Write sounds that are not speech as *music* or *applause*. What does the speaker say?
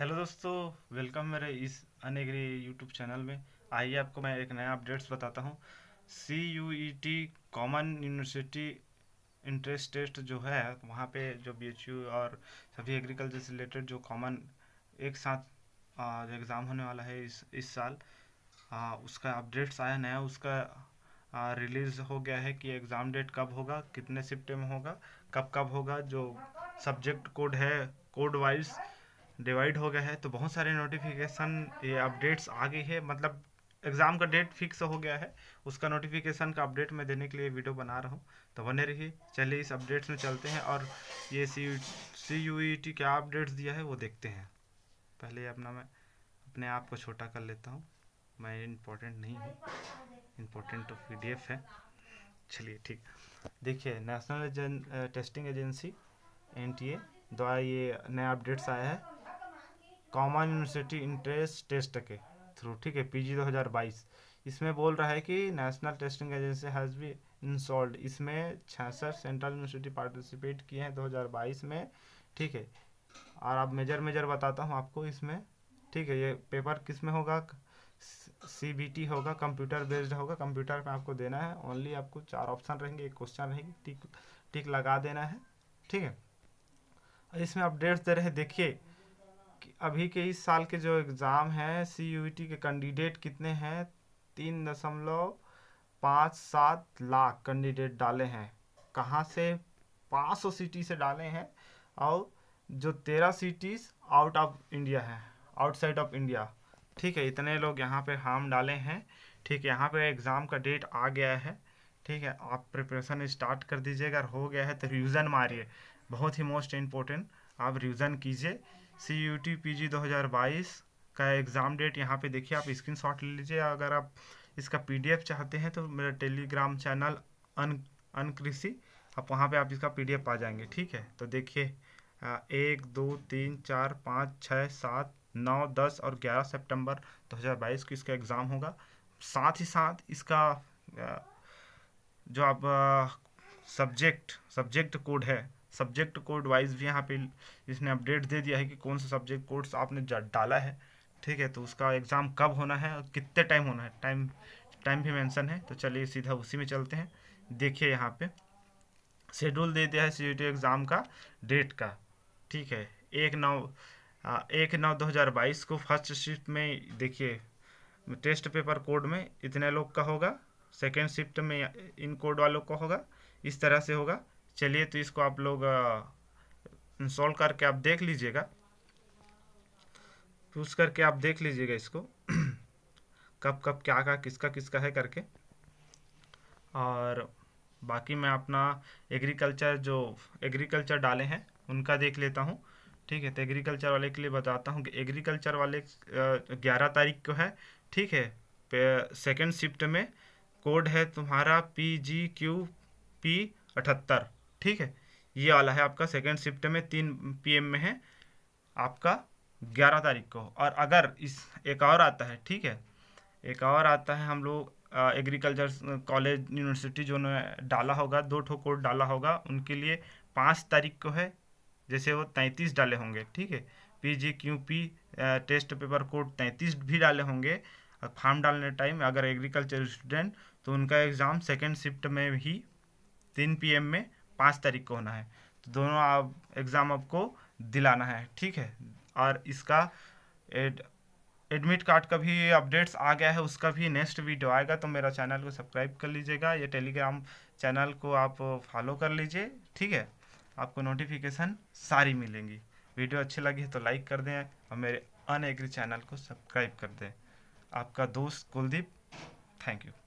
hello दोस्तों welcome मेरे इस अनेग्री यूट्यूब चैनल में आइए आपको मैं एक नया अपडेट्स बताता हूँ C U E T common university entrance test जो है वहाँ पे जो बी एच यू और सभी एग्रीकल्चर से रिलेटेड जो कॉमन एक साथ एग्ज़ाम होने वाला है इस इस साल आ, उसका अपडेट्स आया नया उसका आ, रिलीज़ हो गया है कि एग्ज़ाम डेट कब होगा कितने शिफ्ट में होगा कब कब होगा जो सब्जेक्ट कोड है कोड वाइज डिवाइड हो गया है तो बहुत सारे नोटिफिकेशन ये अपडेट्स आ गई है मतलब एग्ज़ाम का डेट फिक्स हो गया है उसका नोटिफिकेशन का अपडेट मैं देने के लिए वीडियो बना रहा हूँ तो बने रहिए चलिए इस अपडेट्स में चलते हैं और ये C C U E T क्या अपडेट्स दिया है वो देखते हैं पहले अपना मैं अपने आप को छोटा कर लेता हूँ मैं इम्पोर्टेंट नहीं हूँ इम्पोर्टेंट तो पी डी एफ है चलिए ठीक देखिए national testing agency N T A द्वारा ये नया अपडेट्स आया है कॉमन यूनिवर्सिटी इंट्रेंस टेस्ट के थ्रू ठीक है पीजी 2022 इसमें बोल रहा है कि national testing agency has be इंसॉल्ड इसमें छियासठ सेंट्रल यूनिवर्सिटी पार्टिसिपेट किए हैं 2022 में ठीक है और आप मेजर मेजर बताता हूँ आपको इसमें ठीक है ये पेपर किस में होगा सी बी टी होगा कंप्यूटर बेस्ड होगा कंप्यूटर में आपको देना है ओनली आपको चार ऑप्शन रहेंगे एक क्वेश्चन रहेंगे टिक टिक लगा देना है ठीक है इसमें अपडेट्स दे रहे हैं देखिए अभी के इस साल के जो एग्ज़ाम हैं सी यू टी के कैंडिडेट कितने हैं तीन दशमलव पाँच सात लाख कैंडिडेट डाले हैं कहाँ से पाँच सौ सिटी से डाले हैं और जो तेरह सिटीज़ आउट ऑफ इंडिया हैं आउटसाइड ऑफ इंडिया ठीक है इतने लोग यहाँ पे हार्म डाले हैं ठीक है यहाँ पे एग्ज़ाम का डेट आ गया है ठीक है आप प्रिपरेशन स्टार्ट कर दीजिए अगर हो गया है तो रिविज़न मारिए बहुत ही मोस्ट इम्पोर्टेंट आप रिविज़न कीजिए C U T P G दो हज़ार बाईस का एग्ज़ाम डेट यहाँ पे देखिए आप स्क्रीन शॉट ले लीजिए अगर आप इसका पी डी एफ चाहते हैं तो मेरा टेलीग्राम चैनल अन अन कृषि आप वहाँ पे आप इसका पी डी एफ पा जाएंगे ठीक है तो देखिए एक दो तीन चार पाँच छः सात नौ दस और ग्यारह सितंबर 2022 को इसका एग्ज़ाम होगा साथ ही साथ इसका जो आप सब्जेक्ट सब्जेक्ट कोड है सब्जेक्ट कोड वाइज भी यहाँ पे इसने अपडेट दे दिया है कि कौन सा सब्जेक्ट कोड्स आपने डाला है ठीक है तो उसका एग्ज़ाम कब होना है और कितने टाइम होना है टाइम टाइम भी मेंशन है तो चलिए सीधा उसी में चलते हैं देखिए यहाँ पे शेड्यूल दे दिया है सी एग्ज़ाम e का डेट का ठीक है एक नौ एक नौ दो हज़ार बाईस को फर्स्ट शिफ्ट में देखिए टेस्ट पेपर कोड में इतने लोग का होगा सेकेंड शिफ्ट में इन कोड वालों का होगा इस तरह से होगा चलिए तो इसको आप लोग इंस्टॉल करके आप देख लीजिएगा यूज़ तो करके आप देख लीजिएगा इसको *clears throat* कब कब क्या का किसका किसका है करके और बाकी मैं अपना एग्रीकल्चर जो एग्रीकल्चर डाले हैं उनका देख लेता हूँ ठीक है तो एग्रीकल्चर वाले के लिए बताता हूँ कि एग्रीकल्चर वाले ग्यारह तारीख को है ठीक है सेकेंड शिफ्ट में कोड है तुम्हारा पी जी क्यू पी अठहत्तर ठीक है ये वाला है आपका सेकेंड शिफ्ट में तीन पी में है आपका ग्यारह तारीख को और अगर इस एक और आता है ठीक है एक और आता है हम लोग एग्रीकल्चर कॉलेज यूनिवर्सिटी जो ने डाला होगा दो ठो कोड डाला होगा उनके लिए पाँच तारीख को है जैसे वो तैंतीस डाले होंगे ठीक है P G Q P test paper code तैंतीस भी डाले होंगे फार्म डालने टाइम अगर एग्रीकल्चर स्टूडेंट तो उनका एग्ज़ाम सेकेंड शिफ्ट में ही तीन पी में पाँच तारीख को होना है तो दोनों आप एग्ज़ाम आपको दिलाना है ठीक है और इसका एड एडमिट कार्ड का भी अपडेट्स आ गया है उसका भी नेक्स्ट वीडियो आएगा तो मेरा चैनल को सब्सक्राइब कर लीजिएगा या टेलीग्राम चैनल को आप फॉलो कर लीजिए ठीक है आपको नोटिफिकेशन सारी मिलेंगी वीडियो अच्छी लगी है तो लाइक कर दें और मेरे अनएग्री चैनल को सब्सक्राइब कर दें आपका दोस्त कुलदीप थैंक यू